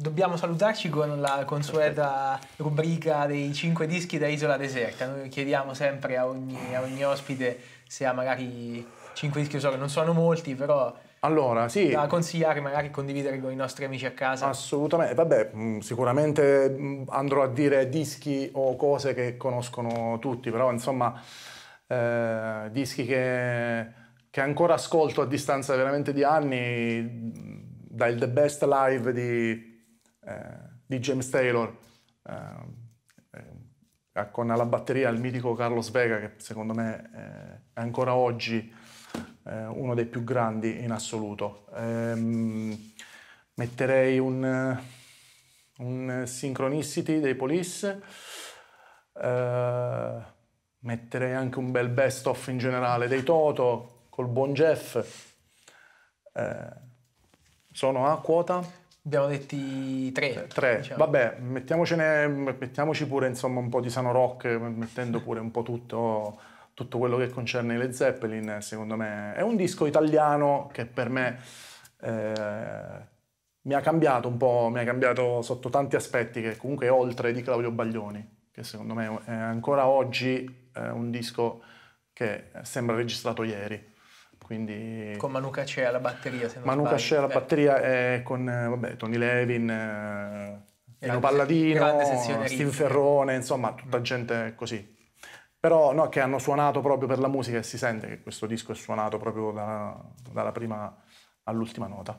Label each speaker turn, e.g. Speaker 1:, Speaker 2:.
Speaker 1: dobbiamo salutarci con la consueta Perfetto. rubrica dei 5 dischi da Isola Deserta. Noi chiediamo sempre a ogni, a ogni ospite se ha magari 5 dischi, so che non sono molti, però
Speaker 2: allora, sì. Da
Speaker 1: consigliare, magari condividere con i nostri amici a casa.
Speaker 2: Assolutamente, vabbè, mm, sicuramente mm, andrò a dire dischi o cose che conoscono tutti, però insomma, eh, dischi che, che, ancora ascolto a distanza veramente di anni, mm, dal The Best Live di di James Taylor eh, eh, con la batteria il mitico Carlos Vega che secondo me eh, è ancora oggi uno dei più grandi in assoluto. Ehm, metterei un, un Synchronicity dei Police, metterei anche un bel best off in generale dei Toto col buon Jeff. sono a quota?
Speaker 1: Abbiamo detti tre. Eh, tre. Diciamo. Vabbè,
Speaker 2: mettiamoci pure insomma, un po' di sano rock, eh, mettendo pure un po' tutto, tutto quello che concerne le Zeppelin, secondo me. È un disco italiano che per me eh, mi ha cambiato un po', mi ha cambiato sotto tanti aspetti, che comunque è oltre di Claudio Baglioni, che secondo me è ancora oggi eh, un disco che sembra registrato ieri. Quindi... Con
Speaker 1: Manu Cacè alla batteria, se non Manu Cacè alla eh.
Speaker 2: batteria è eh, con eh, vabbè, Tony Levin,
Speaker 1: eh, Palladino, Steve
Speaker 2: Ferrone, insomma tutta mm. gente così. Però no, che hanno suonato proprio per la musica e si sente che questo disco è suonato proprio da, dalla prima all'ultima nota.